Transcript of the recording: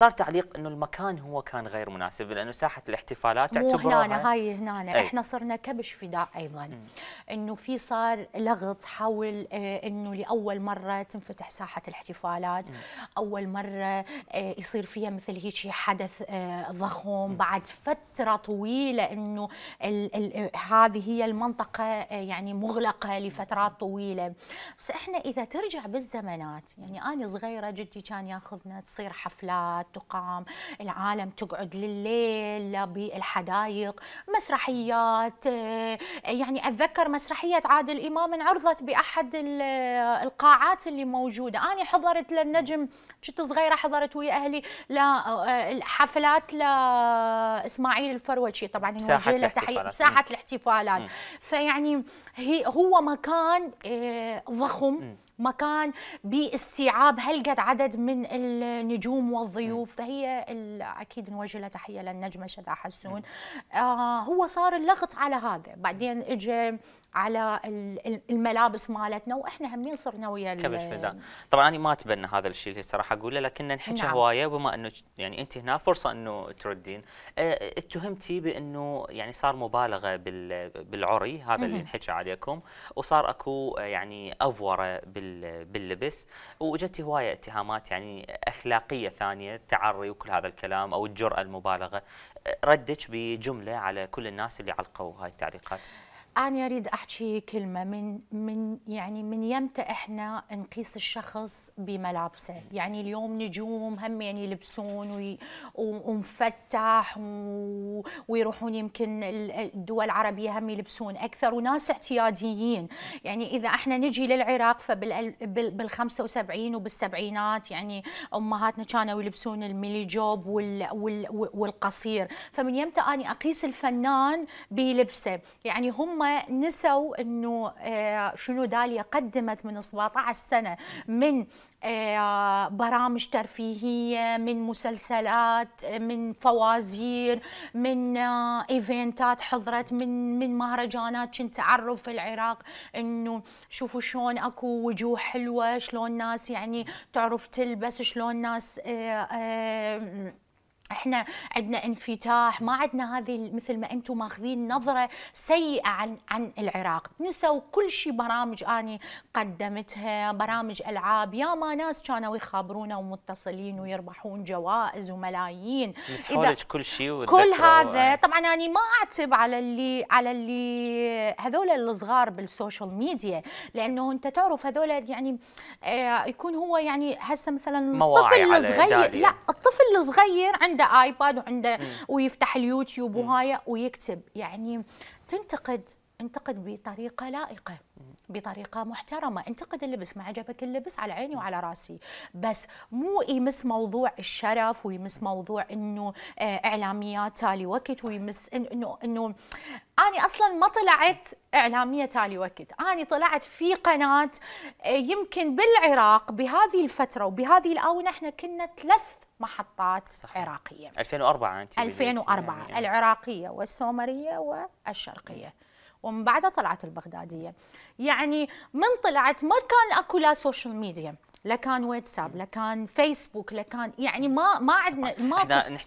صار تعليق انه المكان هو كان غير مناسب لانه ساحه الاحتفالات تعتبر هنا هاي هنا أي. احنا صرنا كبش فداء ايضا انه في صار لغط حول آه، انه لاول مره تنفتح ساحه الاحتفالات م. اول مره آه، يصير فيها مثل هيك حدث آه، ضخم بعد فتره طويله انه هذه هي المنطقه يعني مغلقه لفترات طويله بس احنا اذا ترجع بالزمنات يعني انا صغيره جدي كان ياخذنا تصير حفلات مسرحيات تقام العالم تقعد لليل بالحدايق مسرحيات آه، يعني أتذكر مسرحية عادل إمام انعرضت بأحد القاعات اللي موجودة أنا حضرت للنجم كنت صغيرة حضرت ويا أهلي الحفلات آه، لإسماعيل الفروجي طبعا ساحة الاحتفالات ساحه الاحتفالات فيعني هي هو مكان آه، ضخم مكان باستيعاب هلقد عدد من النجوم والضيوف فهي اكيد نوجه له تحيه للنجمه شذا حسون آه هو صار اللغط على هذا بعدين اجى على الملابس مالتنا واحنا همين صرنا ويا كبش ميدان طبعا انا ما اتبنى هذا الشيء اللي صراحه اقوله لكن نحكي نعم. هوايه بما انه يعني انت هنا فرصه انه تردين اتهمتي بانه يعني صار مبالغه بالعري هذا اللي انحكى عليكم وصار اكو يعني افوره باللبس واجت هوايه اتهامات يعني اخلاقيه ثانيه تعري وكل هذا الكلام او الجراه المبالغه ردك بجمله على كل الناس اللي علقوا هاي التعليقات أنا أريد أحكي كلمة من من يعني من يمتى إحنا نقيس الشخص بملابسه، يعني اليوم نجوم هم يعني يلبسون ومفتح ويروحون يمكن الدول العربية هم يلبسون أكثر وناس اعتياديين، يعني إذا إحنا نجي للعراق فبال بال 75 وبالسبعينات يعني أمهاتنا كانوا يلبسون الميلي جوب وال... وال... والقصير، فمن يمتى أنا أقيس الفنان بلبسه، يعني هم نسوا انه آه، شنو داليا قدمت من 17 سنه من آه، برامج ترفيهيه من مسلسلات من فوازير من آه، ايفنتات حضرت من من مهرجانات كنت اعرف في العراق انه شوفوا شلون اكو وجوه حلوه شلون ناس يعني تعرف تلبس شلون ناس احنا عندنا انفتاح ما عندنا هذه مثل ما انتم ماخذين نظره سيئه عن عن العراق نسوا كل شيء برامج اني قدمتها برامج العاب يا ما ناس كانوا يخابرونا ومتصلين ويربحون جوائز وملايين مسحولك كل شيء كل هذا إيه. طبعا انا ما اعتب على اللي على اللي هذول الصغار بالسوشيال ميديا لانه انت تعرف هذول يعني آه، يكون هو يعني هسه مثلا الطفل الصغير لا الطفل الصغير عند عنده ايباد وعنده ويفتح اليوتيوب وهاي ويكتب يعني تنتقد انتقد بطريقه لائقه بطريقه محترمه انتقد اللبس ما عجبك اللبس على عيني وعلى راسي بس مو يمس موضوع الشرف ويمس موضوع انه آه، اعلاميات تالي وقت ويمس انه انه أنا أصلا ما طلعت إعلامية تالي وقت أنا طلعت في قناة آه، يمكن بالعراق بهذه الفترة وبهذه الآونة إحنا كنا ثلاث محطات صحيح. عراقية 2004 أنت 2004 يعني. العراقية والسومرية والشرقية ومن بعدها طلعت البغدادية يعني من طلعت ما كان اكو لا سوشيال ميديا لا كان واتساب لا كان فيسبوك لا كان يعني ما ما عندنا ما احنا نحكي